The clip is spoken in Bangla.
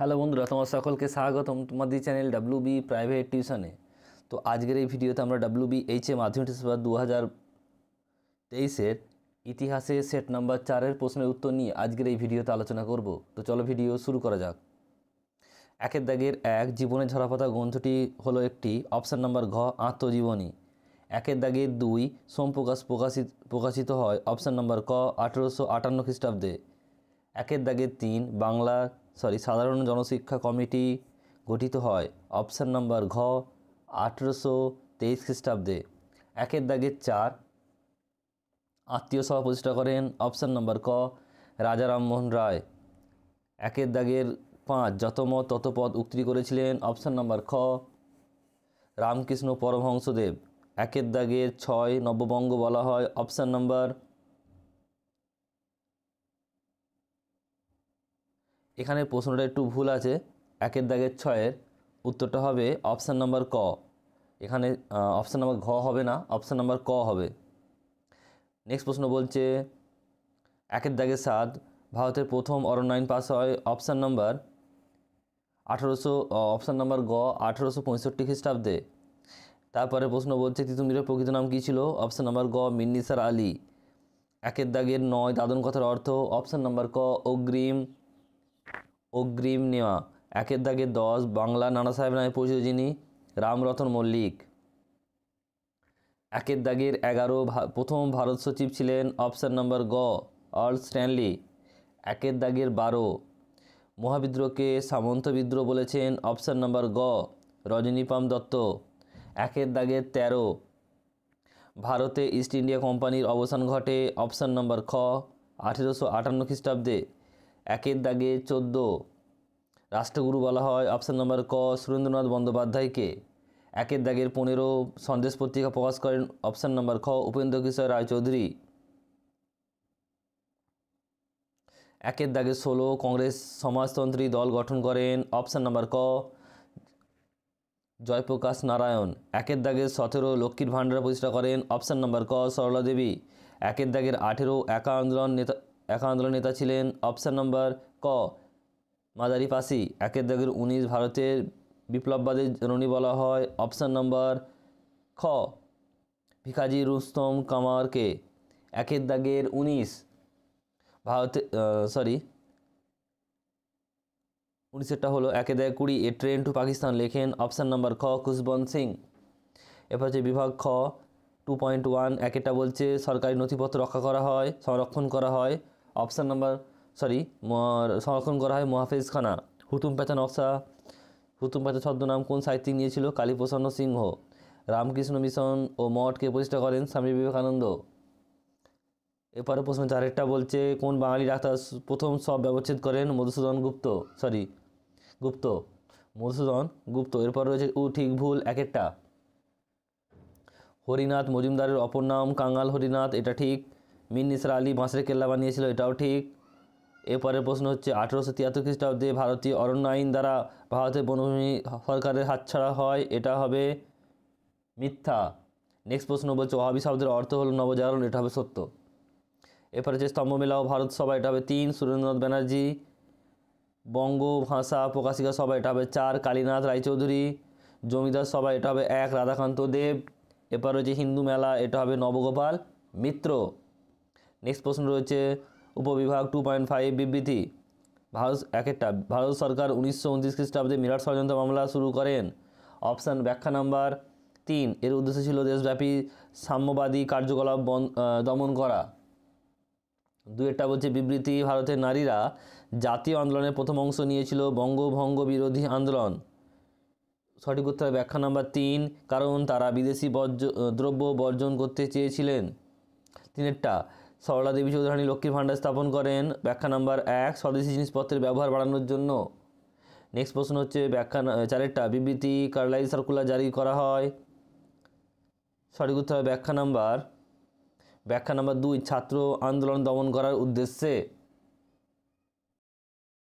হ্যালো বন্ধুরা তোমার সকলকে স্বাগতম তোমাদের চ্যানেল ডাব্লু বি প্রাইভেট টিউশনে তো আজকের এই ভিডিওতে আমরা ডাব্লু বি এইচ এ মাধ্যমিক দু হাজার তেইশের ইতিহাসে সেট নাম্বার চারের প্রশ্নের উত্তর নিয়ে আজকের এই ভিডিওতে আলোচনা করব তো চলো ভিডিও শুরু করা যাক একের দাগের এক জীবনে ঝরাপথা গ্রন্থটি হলো একটি অপশান নাম্বার ঘ আত্মজীবনী একের দাগের দুই সোম প্রকাশ প্রকাশিত প্রকাশিত হয় অপশান নাম্বার ক আঠেরোশো আটান্ন খ্রিস্টাব্দে একের দাগে তিন বাংলা সরি সাধারণ জনশিক্ষা কমিটি গঠিত হয় অপশান নম্বর ঘ আঠেরোশো তেইশ খ্রিস্টাব্দে একের দাগে চার আত্মীয় সভা প্রতিষ্ঠা করেন অপশান নম্বর ক রাজা রামমোহন রায় একের দাগের পাঁচ যত মত তত পদ উক্তি করেছিলেন অপশান নম্বর খ রামকৃষ্ণ পরমহংসদেব একের দাগের ছয় নববঙ্গ বলা হয় অপশান নম্বর এখানে প্রশ্নটা একটু ভুল আছে একের দাগের ছয়ের উত্তরটা হবে অপশান নাম্বার ক এখানে অপশান নাম্বার ঘ হবে না অপশান নাম্বার ক হবে নেক্সট প্রশ্ন বলছে একের দাগে সাত ভারতের প্রথম অরণ্যায়ন পাস হয় অপশান নাম্বার আঠারোশো অপশান নাম্বার গ আঠারোশো পঁয়ষট্টি খ্রিস্টাব্দে তারপরে প্রশ্ন বলছে তিতুমিরের প্রকৃত নাম কী ছিল অপশান নাম্বার গ মিন্নিসার আলী একের দাগের নয় দাদন কথার অর্থ অপশান নাম্বার ক অগ্রিম অগ্রিম নেওয়া একের দাগে দশ বাংলা নানা সাহেব নামে পরিচিত যিনি রামরতন মল্লিক একের দাগের এগারো প্রথম ভারত সচিব ছিলেন অপশান নম্বর গ অল স্ট্যানলি একের দাগের বারো মহাবিদ্রোহকে সামন্ত বিদ্রোহ বলেছেন অপশান নম্বর গ রজনীপাম দত্ত একের দাগের তেরো ভারতে ইস্ট ইন্ডিয়া কোম্পানির অবসান ঘটে অপশান নম্বর খ আঠেরোশো আটান্ন খ্রিস্টাব্দে একের দাগে চোদ্দ রাষ্ট্রগুরু বলা হয় অপশান নম্বর ক সুরেন্দ্রনাথ বন্দ্যোপাধ্যায়কে একের দাগের পনেরো সন্দেশ পত্রিকা প্রকাশ করেন অপশান নম্বর খ উপেন্দ্র কিশোর রায়চৌধুরী একের দাগে ষোলো কংগ্রেস সমাজতন্ত্রী দল গঠন করেন অপশান নম্বর ক জয়প্রকাশ নারায়ণ একের দাগের সতেরো লক্ষ্মীর ভাণ্ডার প্রতিষ্ঠা করেন অপশান নম্বর ক সরলা দেবী একের দাগের আঠেরো একা আন্দোলন নেতা এক আন্দোলন নেতা ছিলেন অপশান নম্বর ক মাদারি পাসি একের দাগের উনিশ ভারতের বিপ্লববাদের জননী বলা হয় অপশান নম্বর খ ভিখাজি রুস্তম কামারকে একের দাগের উনিশ ভারতে সরি উনিশেরটা হলো একে দেয় কুড়ি এ ট্রেন টু পাকিস্তান লেখেন অপশান নাম্বার খ খুশবন্ত সিং এরপর হচ্ছে বিভাগ খ টু পয়েন্ট ওয়ান একেটা বলছে সরকারি নথিপত্র রক্ষা করা হয় সংরক্ষণ করা হয় অপশান নাম্বার সরি সংরক্ষণ করা হয় খানা হুতুম পেঁচা নকশা হুতুম পেঁচা ছদ্মনাম কোন সাহিত্যিক নিয়েছিল কালীপ্রসন্ন সিংহ রামকৃষ্ণ মিশন ও মঠকে প্রতিষ্ঠা করেন স্বামী বিবেকানন্দ এরপরে প্রশ্ন চারেরটা বলছে কোন বাঙালি ডাক্তার প্রথম সব ব্যবচ্ছেদ করেন মধুসূদন গুপ্ত সরি গুপ্ত মধুসূদন গুপ্ত এরপর রয়েছে উ ঠিক ভুল এক একটা হরিনাথ মজুমদারের অপর নাম কাঙ্গাল হরিনাথ এটা ঠিক মীর নিসার আলী বাঁশের কেল্লা বানিয়েছিল এটাও ঠিক এরপরের প্রশ্ন হচ্ছে আঠেরোশো তিয়াত্তর খ্রিস্টাব্দে ভারতীয় অরণ্য আইন দ্বারা ভারতের বনভূমি সরকারের হাতছাড়া হয় এটা হবে মিথ্যা নেক্সট প্রশ্ন বলছে ওহাবি শব্দের অর্থ হলো নবজাগরণ এটা হবে সত্য এরপরে হচ্ছে স্তম্ভ ও ভারত সভা এটা হবে তিন সুরেন্দ্রনাথ ব্যানার্জি বঙ্গ ভাষা প্রকাশিকা সভা এটা হবে চার কালীনাথ রায়চৌধুরী জমিদার সভা এটা হবে এক রাধাকান্ত দেব এরপর হচ্ছে হিন্দু মেলা এটা হবে নবগোপাল মিত্র নেক্সট প্রশ্ন রয়েছে উপবিভাগ টু পয়েন্ট ফাইভ বিবৃতি ভারত একেরটা ভারত সরকার উনিশশো উনত্রিশ খ্রিস্টাব্দে মিরাট ষড়যন্ত্র মামলা শুরু করেন অপশান ব্যাখ্যা নাম্বার তিন এর উদ্দেশ্য ছিল দেশব্যাপী সাম্যবাদী কার্যকলাপ বন দমন করা দু একটা বলছে বিবৃতি ভারতের নারীরা জাতীয় আন্দোলনের প্রথম অংশ নিয়েছিল বঙ্গভঙ্গ বিরোধী আন্দোলন সঠিক উত্তর ব্যাখ্যা নাম্বার তিন কারণ তারা বিদেশি বর্জ্য দ্রব্য বর্জন করতে চেয়েছিলেন তিনেরটা সরলা দেবী চৌধুরানী লক্ষ্মীর ভাণ্ডার স্থাপন করেন ব্যাখ্যা নাম্বার এক স্বদেশি জিনিসপত্রের ব্যবহার বাড়ানোর জন্য নেক্সট প্রশ্ন হচ্ছে ব্যাখ্যা চারেরটা বিবৃতি কার্লাই সার্কুলার জারি করা হয় সঠিক উত্তর ব্যাখ্যা নাম্বার ব্যাখ্যা নাম্বার দুই ছাত্র আন্দোলন দমন করার উদ্দেশ্যে